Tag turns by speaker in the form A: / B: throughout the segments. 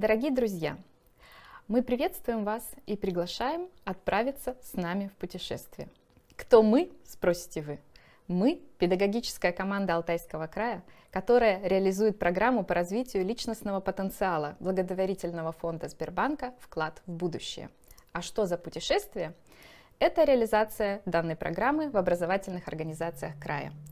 A: Дорогие друзья, мы приветствуем вас и приглашаем отправиться с нами в путешествие. Кто мы, спросите вы? Мы – педагогическая команда Алтайского края, которая реализует программу по развитию личностного потенциала благотворительного фонда Сбербанка «Вклад в будущее». А что за путешествие? Это реализация данной программы в образовательных организациях края –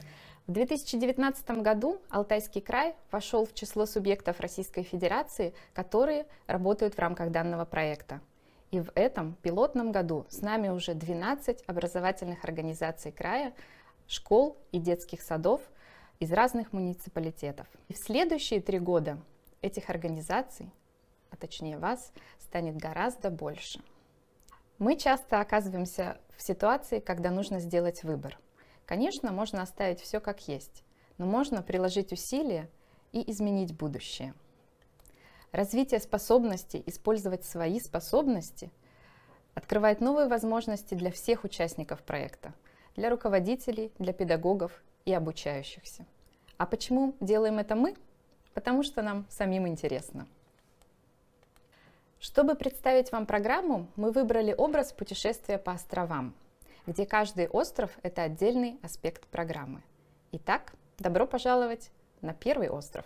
A: в 2019 году Алтайский край вошел в число субъектов Российской Федерации, которые работают в рамках данного проекта. И в этом пилотном году с нами уже 12 образовательных организаций края, школ и детских садов из разных муниципалитетов. И в следующие три года этих организаций, а точнее вас, станет гораздо больше. Мы часто оказываемся в ситуации, когда нужно сделать выбор – Конечно, можно оставить все как есть, но можно приложить усилия и изменить будущее. Развитие способности использовать свои способности открывает новые возможности для всех участников проекта, для руководителей, для педагогов и обучающихся. А почему делаем это мы? Потому что нам самим интересно. Чтобы представить вам программу, мы выбрали образ путешествия по островам – где каждый остров – это отдельный аспект программы. Итак, добро пожаловать на первый остров.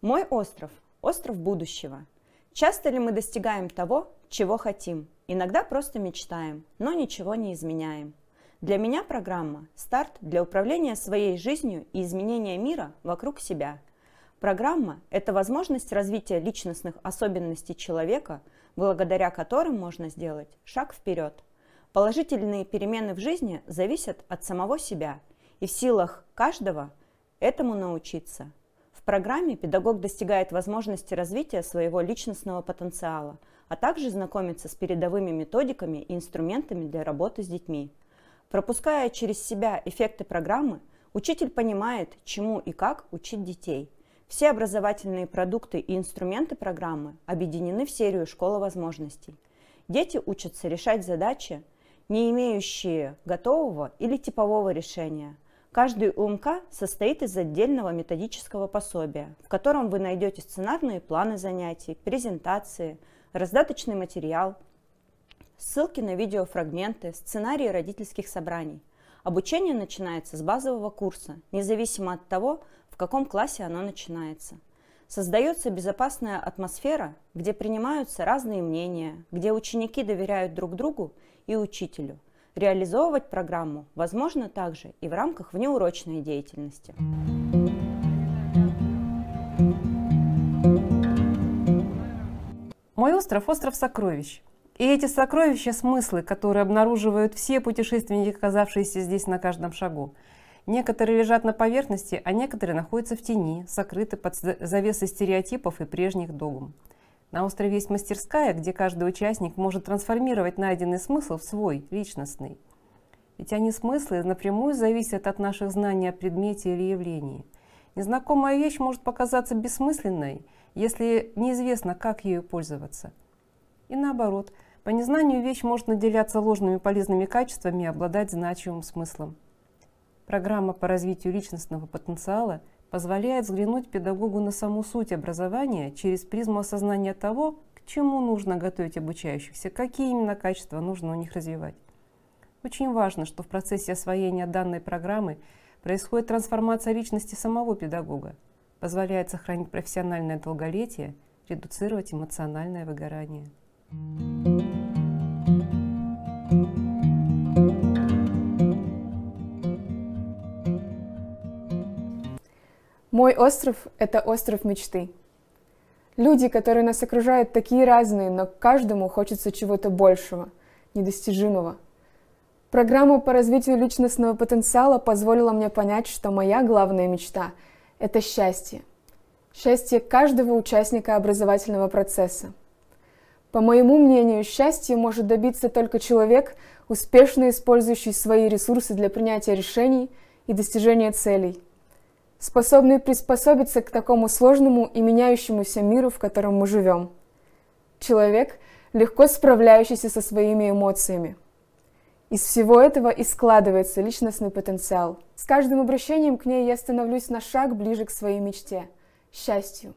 B: Мой остров – остров будущего. Часто ли мы достигаем того, чего хотим? Иногда просто мечтаем, но ничего не изменяем – для меня программа – старт для управления своей жизнью и изменения мира вокруг себя. Программа – это возможность развития личностных особенностей человека, благодаря которым можно сделать шаг вперед. Положительные перемены в жизни зависят от самого себя, и в силах каждого этому научиться. В программе педагог достигает возможности развития своего личностного потенциала, а также знакомится с передовыми методиками и инструментами для работы с детьми. Пропуская через себя эффекты программы, учитель понимает, чему и как учить детей. Все образовательные продукты и инструменты программы объединены в серию «Школа возможностей». Дети учатся решать задачи, не имеющие готового или типового решения. Каждый УМК состоит из отдельного методического пособия, в котором вы найдете сценарные планы занятий, презентации, раздаточный материал – ссылки на видеофрагменты, сценарии родительских собраний. Обучение начинается с базового курса, независимо от того, в каком классе оно начинается. Создается безопасная атмосфера, где принимаются разные мнения, где ученики доверяют друг другу и учителю. Реализовывать программу возможно также и в рамках внеурочной деятельности. Мой остров –
C: остров сокровищ. И эти сокровища смыслы, которые обнаруживают все путешественники, оказавшиеся здесь на каждом шагу. Некоторые лежат на поверхности, а некоторые находятся в тени, сокрыты под завесой стереотипов и прежних догм. На острове есть мастерская, где каждый участник может трансформировать найденный смысл в свой, личностный. Ведь они смыслы напрямую зависят от наших знаний о предмете или явлении. Незнакомая вещь может показаться бессмысленной, если неизвестно, как ею пользоваться. И наоборот – по незнанию вещь может наделяться ложными полезными качествами и обладать значимым смыслом. Программа по развитию личностного потенциала позволяет взглянуть педагогу на саму суть образования через призму осознания того, к чему нужно готовить обучающихся, какие именно качества нужно у них развивать. Очень важно, что в процессе освоения данной программы происходит трансформация личности самого педагога, позволяет сохранить профессиональное долголетие, редуцировать эмоциональное выгорание. Thank you.
D: Мой остров — это остров мечты. Люди, которые нас окружают, такие разные, но каждому хочется чего-то большего, недостижимого. Программа по развитию личностного потенциала позволила мне понять, что моя главная мечта — это счастье. Счастье каждого участника образовательного процесса. По моему мнению, счастье может добиться только человек, успешно использующий свои ресурсы для принятия решений и достижения целей – способные приспособиться к такому сложному и меняющемуся миру, в котором мы живем. Человек, легко справляющийся со своими эмоциями. Из всего этого и складывается личностный потенциал. С каждым обращением к ней я становлюсь на шаг ближе к своей мечте – счастью.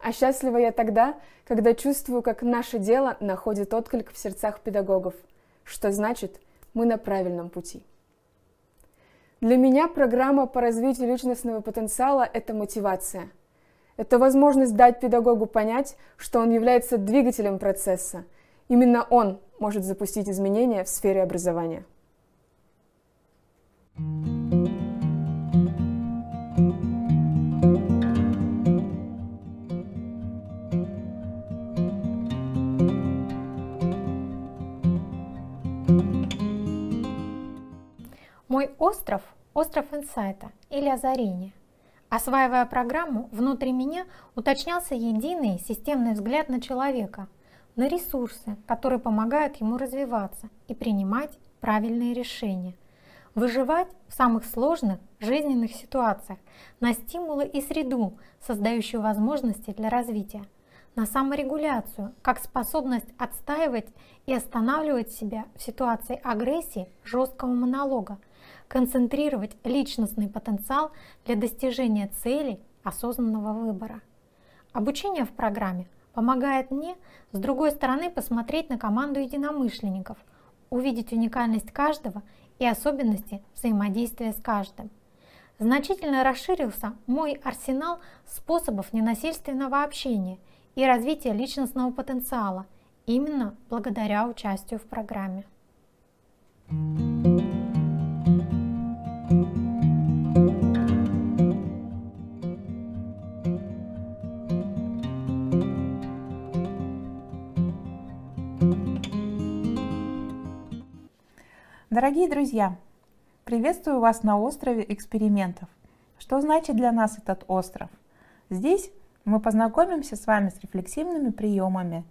D: А счастлива я тогда, когда чувствую, как наше дело находит отклик в сердцах педагогов, что значит, мы на правильном пути. Для меня программа по развитию личностного потенциала – это мотивация. Это возможность дать педагогу понять, что он является двигателем процесса. Именно он может запустить изменения в сфере образования. thank you
E: Остров – остров инсайта или озарения. Осваивая программу, внутри меня уточнялся единый системный взгляд на человека, на ресурсы, которые помогают ему развиваться и принимать правильные решения, выживать в самых сложных жизненных ситуациях, на стимулы и среду, создающую возможности для развития, на саморегуляцию, как способность отстаивать и останавливать себя в ситуации агрессии, жесткого монолога – концентрировать личностный потенциал для достижения целей осознанного выбора. Обучение в программе помогает мне, с другой стороны, посмотреть на команду единомышленников, увидеть уникальность каждого и особенности взаимодействия с каждым. Значительно расширился мой арсенал способов ненасильственного общения и развития личностного потенциала именно благодаря участию в программе. Thank you.
F: Дорогие друзья, приветствую вас на острове экспериментов. Что значит для нас этот остров? Здесь мы познакомимся с вами с рефлексивными приемами,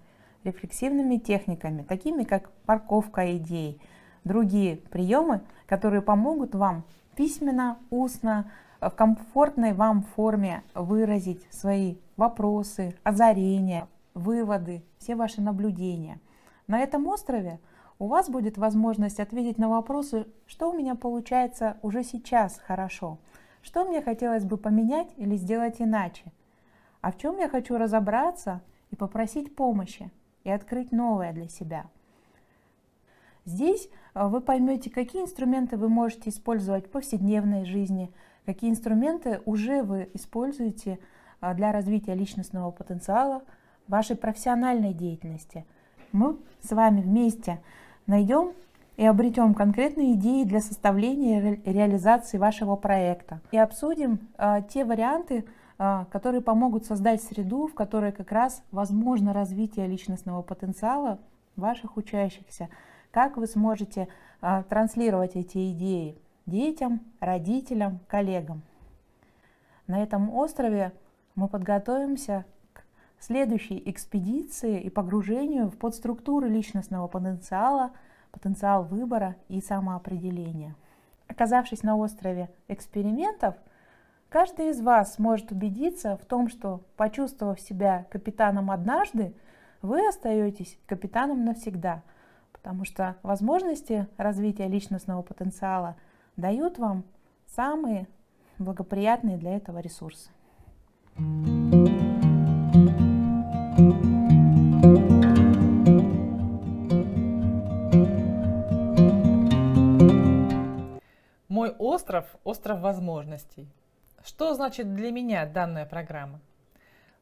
F: рефлексивными техниками, такими как парковка идей, другие приемы, которые помогут вам письменно, устно, в комфортной вам форме выразить свои вопросы, озарения, выводы, все ваши наблюдения. На этом острове у вас будет возможность ответить на вопросы, что у меня получается уже сейчас хорошо, что мне хотелось бы поменять или сделать иначе, а в чем я хочу разобраться и попросить помощи и открыть новое для себя. Здесь э, вы поймете, какие инструменты вы можете использовать в повседневной жизни, какие инструменты уже вы используете э, для развития личностного потенциала вашей профессиональной деятельности. Мы с вами вместе Найдем и обретем конкретные идеи для составления и реализации вашего проекта. И обсудим э, те варианты, э, которые помогут создать среду, в которой как раз возможно развитие личностного потенциала ваших учащихся. Как вы сможете э, транслировать эти идеи детям, родителям, коллегам. На этом острове мы подготовимся следующей экспедиции и погружению в подструктуры личностного потенциала, потенциал выбора и самоопределения. Оказавшись на острове экспериментов, каждый из вас может убедиться в том, что, почувствовав себя капитаном однажды, вы остаетесь капитаном навсегда, потому что возможности развития личностного потенциала дают вам самые благоприятные для этого ресурсы. thank you
G: остров – остров возможностей. Что значит для меня данная программа?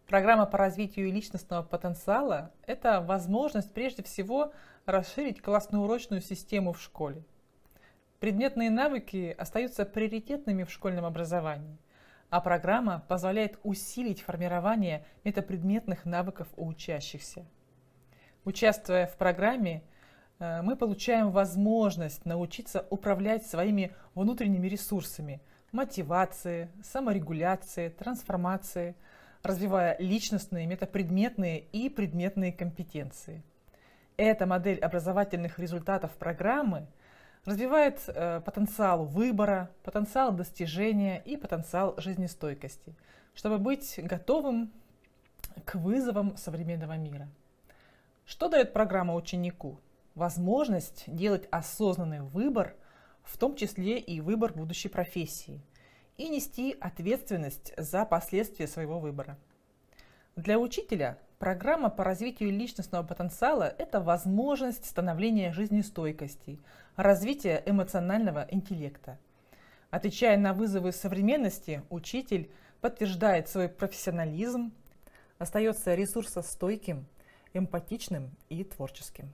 G: Программа по развитию личностного потенциала – это возможность прежде всего расширить классноурочную систему в школе. Предметные навыки остаются приоритетными в школьном образовании, а программа позволяет усилить формирование метапредметных навыков у учащихся. Участвуя в программе – Э, мы получаем возможность научиться управлять своими внутренними ресурсами – мотивации, саморегуляции, трансформации, развивая личностные, метапредметные и предметные компетенции. Эта модель образовательных результатов программы развивает э, потенциал выбора, потенциал достижения и потенциал жизнестойкости, чтобы быть готовым к вызовам современного мира. Что дает программа ученику? возможность делать осознанный выбор, в том числе и выбор будущей профессии, и нести ответственность за последствия своего выбора. Для учителя программа по развитию личностного потенциала – это возможность становления жизнестойкости, развития эмоционального интеллекта. Отвечая на вызовы современности, учитель подтверждает свой профессионализм, остается ресурсостойким, эмпатичным и творческим.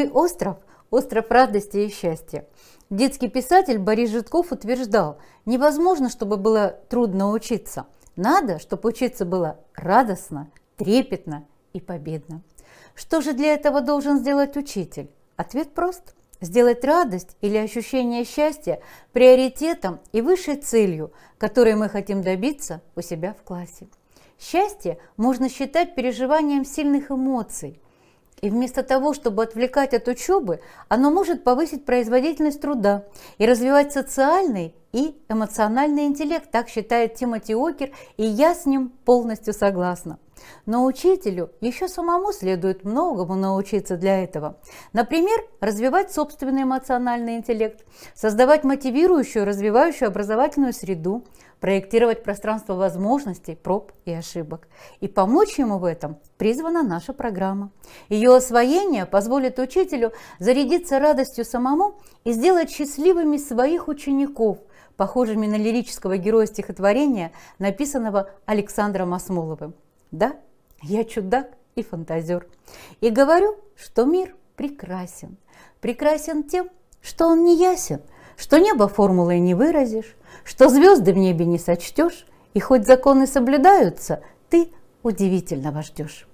H: «Мой остров – остров радости и счастья». Детский писатель Борис Житков утверждал, невозможно, чтобы было трудно учиться. Надо, чтобы учиться было радостно, трепетно и победно. Что же для этого должен сделать учитель? Ответ прост. Сделать радость или ощущение счастья приоритетом и высшей целью, которой мы хотим добиться у себя в классе. Счастье можно считать переживанием сильных эмоций – и вместо того, чтобы отвлекать от учебы, оно может повысить производительность труда и развивать социальный и эмоциональный интеллект, так считает Тимоти Окер, и я с ним полностью согласна. Но учителю еще самому следует многому научиться для этого. Например, развивать собственный эмоциональный интеллект, создавать мотивирующую, развивающую образовательную среду, проектировать пространство возможностей, проб и ошибок. И помочь ему в этом призвана наша программа. Ее освоение позволит учителю зарядиться радостью самому и сделать счастливыми своих учеников, похожими на лирического героя стихотворения, написанного Александром Осмоловым. Да, я чудак и фантазер. И говорю, что мир прекрасен. Прекрасен тем, что он не ясен, что небо формулой не выразишь, что звезды в небе не сочтешь, и хоть законы соблюдаются, ты удивительного ждешь.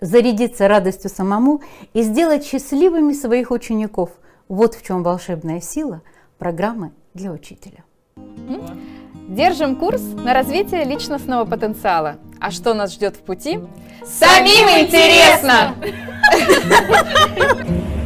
H: Зарядиться радостью самому и сделать счастливыми своих учеников – вот в чем волшебная сила программы для учителя. Держим курс
A: на развитие личностного потенциала. А что нас ждет в пути? Самим интересно!